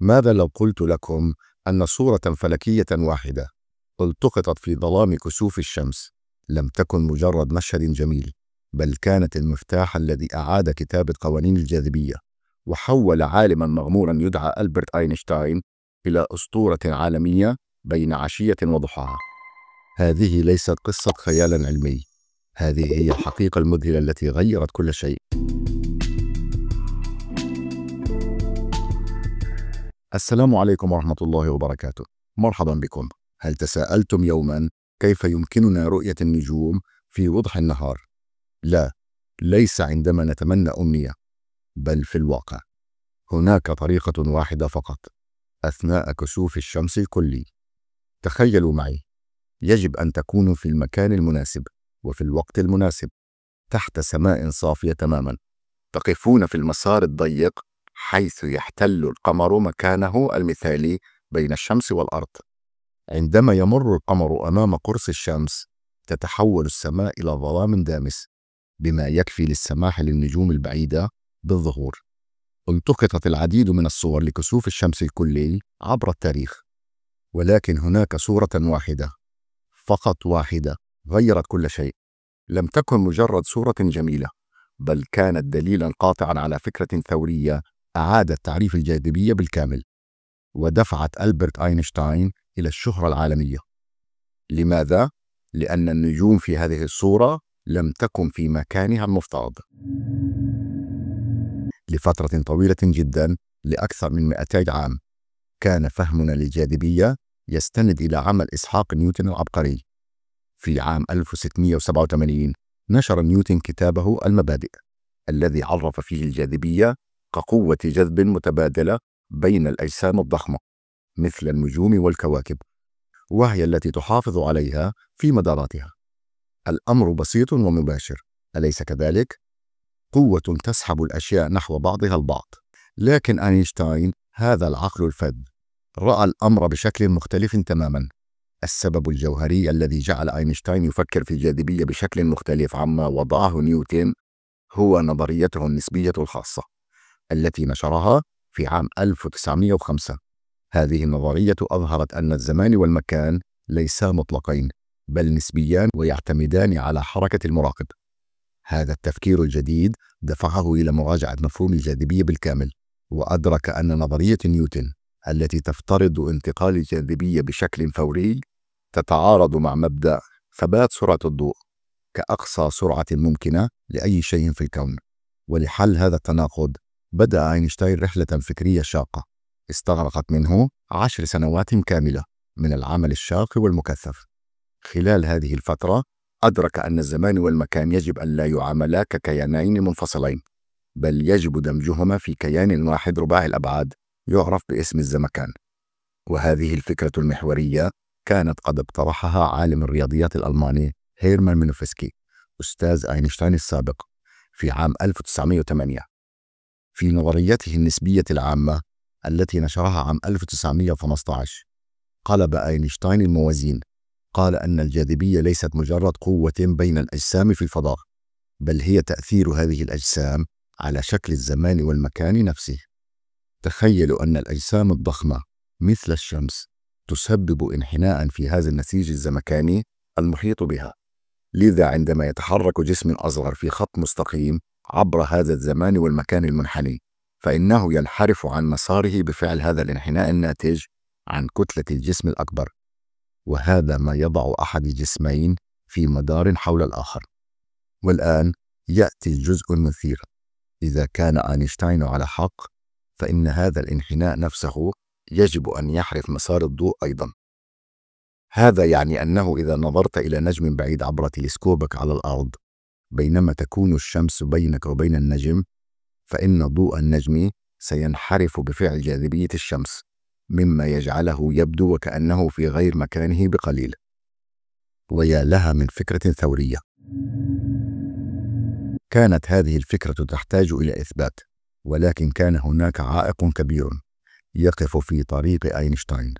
ماذا لو قلت لكم أن صورة فلكية واحدة التقطت في ظلام كسوف الشمس لم تكن مجرد مشهد جميل بل كانت المفتاح الذي أعاد كتابة قوانين الجاذبية وحول عالما مغمورا يدعى ألبرت أينشتاين إلى أسطورة عالمية بين عشية وضحاها هذه ليست قصة خيال علمي هذه هي الحقيقة المذهلة التي غيرت كل شيء السلام عليكم ورحمة الله وبركاته مرحبا بكم هل تساءلتم يوما كيف يمكننا رؤية النجوم في وضح النهار؟ لا ليس عندما نتمنى أمنية بل في الواقع هناك طريقة واحدة فقط أثناء كسوف الشمس الكلي تخيلوا معي يجب أن تكونوا في المكان المناسب وفي الوقت المناسب تحت سماء صافية تماما تقفون في المسار الضيق حيث يحتل القمر مكانه المثالي بين الشمس والأرض. عندما يمر القمر أمام قرص الشمس، تتحول السماء إلى ظلام دامس، بما يكفي للسماح للنجوم البعيدة بالظهور. التقطت العديد من الصور لكسوف الشمس الكلي عبر التاريخ، ولكن هناك صورة واحدة، فقط واحدة، غيرت كل شيء. لم تكن مجرد صورة جميلة، بل كانت دليلا قاطعا على فكرة ثورية أعادت تعريف الجاذبية بالكامل ودفعت ألبرت أينشتاين إلى الشهرة العالمية لماذا؟ لأن النجوم في هذه الصورة لم تكن في مكانها المفترض لفترة طويلة جدا لأكثر من 200 عام كان فهمنا للجاذبية يستند إلى عمل إسحاق نيوتن العبقري في عام 1687 نشر نيوتن كتابه المبادئ الذي عرف فيه الجاذبية كقوة جذب متبادلة بين الأجسام الضخمة مثل النجوم والكواكب وهي التي تحافظ عليها في مداراتها الأمر بسيط ومباشر أليس كذلك؟ قوة تسحب الأشياء نحو بعضها البعض لكن أينشتاين هذا العقل الفذ رأى الأمر بشكل مختلف تماما السبب الجوهري الذي جعل أينشتاين يفكر في الجاذبية بشكل مختلف عما وضعه نيوتن هو نظريته النسبية الخاصة التي نشرها في عام 1905 هذه النظرية أظهرت أن الزمان والمكان ليسا مطلقين بل نسبيان ويعتمدان على حركة المراقب هذا التفكير الجديد دفعه إلى مراجعة مفهوم الجاذبية بالكامل وأدرك أن نظرية نيوتن التي تفترض انتقال الجاذبية بشكل فوري تتعارض مع مبدأ ثبات سرعة الضوء كأقصى سرعة ممكنة لأي شيء في الكون ولحل هذا التناقض بدأ أينشتاين رحلة فكرية شاقة استغرقت منه عشر سنوات كاملة من العمل الشاق والمكثف خلال هذه الفترة أدرك أن الزمان والمكان يجب أن لا يعاملا ككيانين منفصلين بل يجب دمجهما في كيان واحد رباعي الأبعاد يعرف باسم الزمكان وهذه الفكرة المحورية كانت قد اقترحها عالم الرياضيات الألماني هيرمان مينوفسكي أستاذ أينشتاين السابق في عام 1908 في نظريته النسبية العامة التي نشرها عام 1915 قلب أينشتاين الموازين قال أن الجاذبية ليست مجرد قوة بين الأجسام في الفضاء بل هي تأثير هذه الأجسام على شكل الزمان والمكان نفسه تخيلوا أن الأجسام الضخمة مثل الشمس تسبب انحناء في هذا النسيج الزمكاني المحيط بها لذا عندما يتحرك جسم أصغر في خط مستقيم عبر هذا الزمان والمكان المنحني فإنه ينحرف عن مساره بفعل هذا الانحناء الناتج عن كتلة الجسم الأكبر وهذا ما يضع أحد الجسمين في مدار حول الآخر والآن يأتي الجزء المثير إذا كان أينشتاين على حق فإن هذا الانحناء نفسه يجب أن يحرف مسار الضوء أيضا هذا يعني أنه إذا نظرت إلى نجم بعيد عبر تلسكوبك على الأرض بينما تكون الشمس بينك وبين النجم فإن ضوء النجم سينحرف بفعل جاذبية الشمس مما يجعله يبدو وكأنه في غير مكانه بقليل ويا لها من فكرة ثورية كانت هذه الفكرة تحتاج إلى إثبات ولكن كان هناك عائق كبير يقف في طريق أينشتاين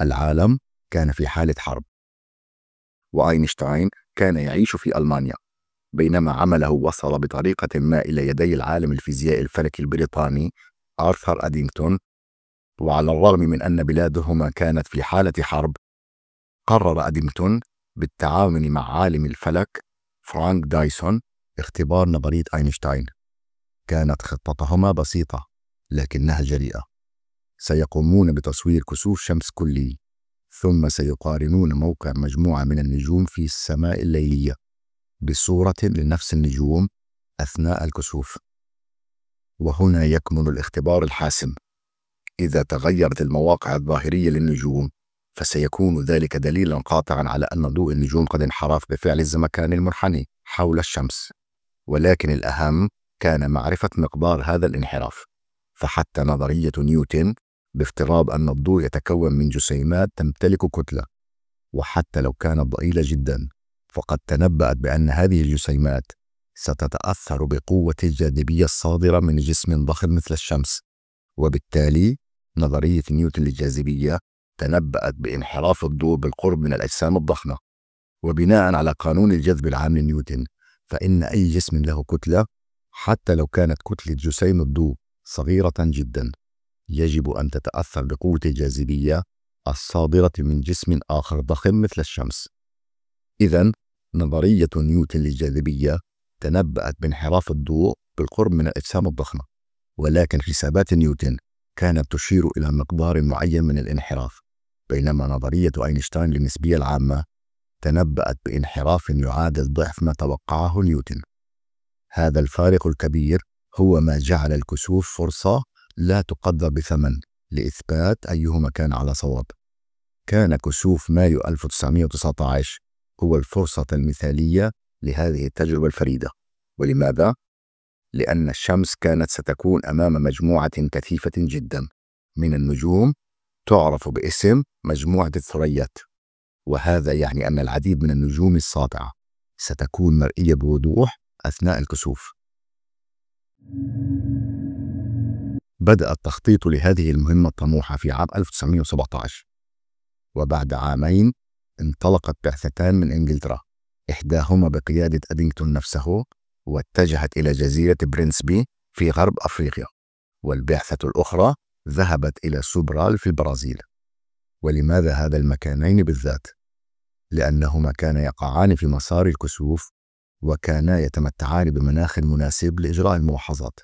العالم كان في حالة حرب وأينشتاين كان يعيش في ألمانيا بينما عمله وصل بطريقة ما إلى يدي العالم الفيزياء الفلكي البريطاني آرثر أدينغتون وعلى الرغم من أن بلادهما كانت في حالة حرب قرر أدينغتون بالتعاون مع عالم الفلك فرانك دايسون اختبار نظرية أينشتاين كانت خطتهما بسيطة لكنها جريئة سيقومون بتصوير كسوف شمس كلي ثم سيقارنون موقع مجموعة من النجوم في السماء الليلية بصورة لنفس النجوم أثناء الكسوف وهنا يكمن الاختبار الحاسم إذا تغيرت المواقع الظاهرية للنجوم فسيكون ذلك دليلا قاطعا على أن ضوء النجوم قد انحرف بفعل الزمكان المنحني حول الشمس ولكن الأهم كان معرفة مقدار هذا الانحراف فحتى نظرية نيوتن بافتراض أن الضوء يتكون من جسيمات تمتلك كتلة وحتى لو كانت ضئيلة جدا وقد تنبأت بأن هذه الجسيمات ستتأثر بقوة الجاذبية الصادرة من جسم ضخم مثل الشمس وبالتالي نظرية نيوتن للجاذبية تنبأت بانحراف الضوء بالقرب من الأجسام الضخمة وبناء على قانون الجذب العام لنيوتن فإن أي جسم له كتلة حتى لو كانت كتلة جسيم الضوء صغيرة جدا يجب أن تتأثر بقوة الجاذبية الصادرة من جسم آخر ضخم مثل الشمس إذا نظرية نيوتن للجاذبية تنبأت بانحراف الضوء بالقرب من الأجسام الضخمة ولكن حسابات نيوتن كانت تشير إلى مقدار معين من الانحراف بينما نظرية أينشتاين للنسبية العامة تنبأت بانحراف يعادل ضعف ما توقعه نيوتن هذا الفارق الكبير هو ما جعل الكسوف فرصة لا تقدر بثمن لإثبات أيهما كان على صواب كان كسوف مايو 1919 هو الفرصة المثالية لهذه التجربة الفريدة ولماذا؟ لأن الشمس كانت ستكون أمام مجموعة كثيفة جدا من النجوم تعرف باسم مجموعة الثريات وهذا يعني أن العديد من النجوم الساطعة ستكون مرئية بوضوح أثناء الكسوف بدأ التخطيط لهذه المهمة الطموحة في عام 1917 وبعد عامين انطلقت بعثتان من إنجلترا إحداهما بقيادة أدينغتون نفسه واتجهت إلى جزيرة برينسبي في غرب أفريقيا والبعثة الأخرى ذهبت إلى سوبرال في البرازيل ولماذا هذا المكانين بالذات؟ لأنهما كانا يقعان في مسار الكسوف وكانا يتمتعان بمناخ مناسب لإجراء الملاحظات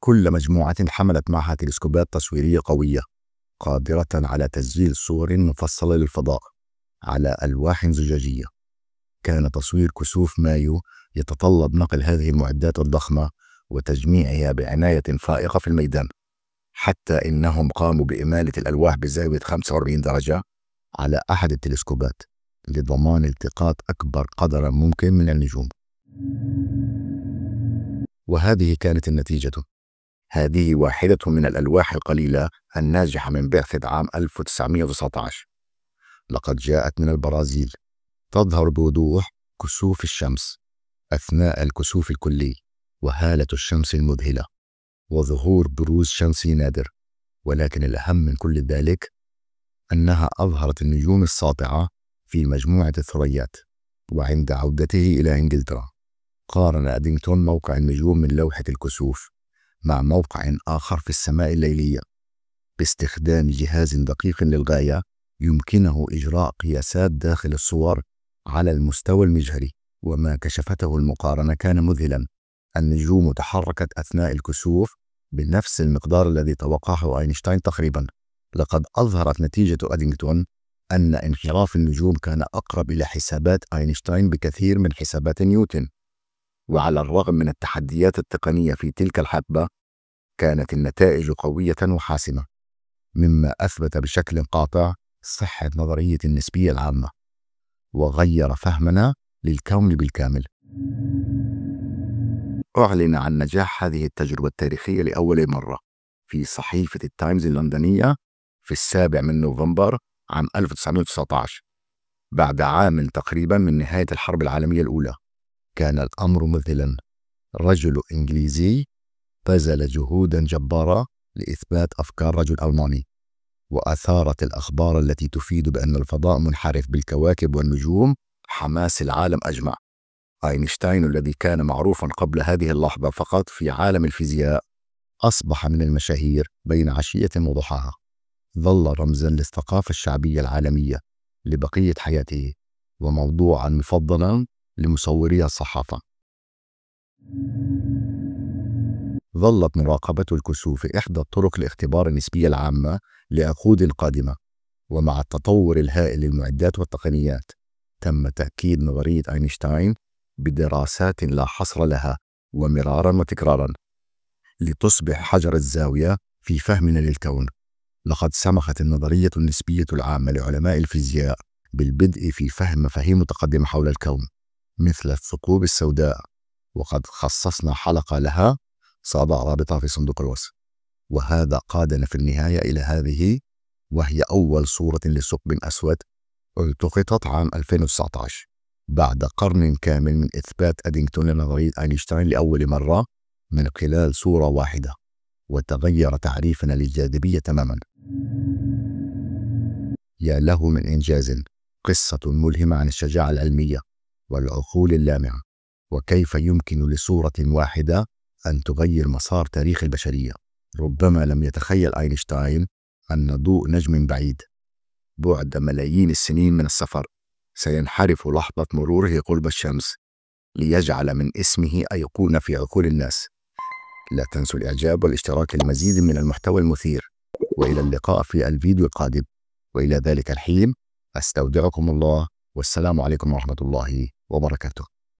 كل مجموعة حملت معها تلسكوبات تصويرية قوية قادرة على تسجيل صور مفصلة للفضاء على ألواح زجاجية كان تصوير كسوف مايو يتطلب نقل هذه المعدات الضخمة وتجميعها بعناية فائقة في الميدان حتى إنهم قاموا بإمالة الألواح بزاوية 45 درجة على أحد التلسكوبات لضمان التقاط أكبر قدر ممكن من النجوم وهذه كانت النتيجة هذه واحدة من الألواح القليلة الناجحة من بعثة عام 1919 لقد جاءت من البرازيل تظهر بوضوح كسوف الشمس أثناء الكسوف الكلي وهالة الشمس المذهلة وظهور بروز شمسي نادر ولكن الأهم من كل ذلك أنها أظهرت النجوم الساطعة في مجموعة الثريات وعند عودته إلى إنجلترا قارن أدينغتون موقع النجوم من لوحة الكسوف مع موقع آخر في السماء الليلية باستخدام جهاز دقيق للغاية يمكنه إجراء قياسات داخل الصور على المستوى المجهري وما كشفته المقارنة كان مذهلا النجوم تحركت أثناء الكسوف بنفس المقدار الذي توقعه أينشتاين تقريبا لقد أظهرت نتيجة أدينغتون أن انحراف النجوم كان أقرب إلى حسابات أينشتاين بكثير من حسابات نيوتن وعلى الرغم من التحديات التقنية في تلك الحقبة كانت النتائج قوية وحاسمة مما أثبت بشكل قاطع صحة نظرية النسبية العامة وغير فهمنا للكون بالكامل أعلن عن نجاح هذه التجربة التاريخية لأول مرة في صحيفة التايمز اللندنية في السابع من نوفمبر عام 1919 بعد عام تقريبا من نهاية الحرب العالمية الأولى كان الأمر مذهلا رجل إنجليزي بذل جهودا جبارة لإثبات أفكار رجل ألماني وأثارت الأخبار التي تفيد بأن الفضاء منحرف بالكواكب والنجوم حماس العالم أجمع أينشتاين الذي كان معروفا قبل هذه اللحظة فقط في عالم الفيزياء أصبح من المشاهير بين عشية وضحاها ظل رمزا للثقافة الشعبية العالمية لبقية حياته وموضوعا مفضلا لمصوري الصحافة ظلت مراقبة الكسوف إحدى الطرق لاختبار النسبية العامة لعقود قادمة ومع التطور الهائل للمعدات والتقنيات تم تأكيد نظرية أينشتاين بدراسات لا حصر لها ومرارا وتكرارا لتصبح حجر الزاوية في فهمنا للكون لقد سمحت النظرية النسبية العامة لعلماء الفيزياء بالبدء في فهم مفاهيم متقدمة حول الكون مثل الثقوب السوداء وقد خصصنا حلقة لها صابع رابطة في صندوق الوصف وهذا قادنا في النهاية إلى هذه وهي أول صورة لثقب أسود التقطت عام 2019 بعد قرن كامل من إثبات أدينغتون لنظرية أينشتاين لأول مرة من خلال صورة واحدة وتغير تعريفنا للجاذبية تماما يا له من إنجاز قصة ملهمة عن الشجاعة العلمية والعقول اللامعة وكيف يمكن لصورة واحدة أن تغير مسار تاريخ البشرية ربما لم يتخيل أينشتاين أن ضوء نجم بعيد بعد ملايين السنين من السفر سينحرف لحظة مروره قرب الشمس ليجعل من اسمه أيقونة في عقول الناس لا تنسوا الإعجاب والاشتراك المزيد من المحتوى المثير وإلى اللقاء في الفيديو القادم وإلى ذلك الحين أستودعكم الله والسلام عليكم ورحمة الله وبركاته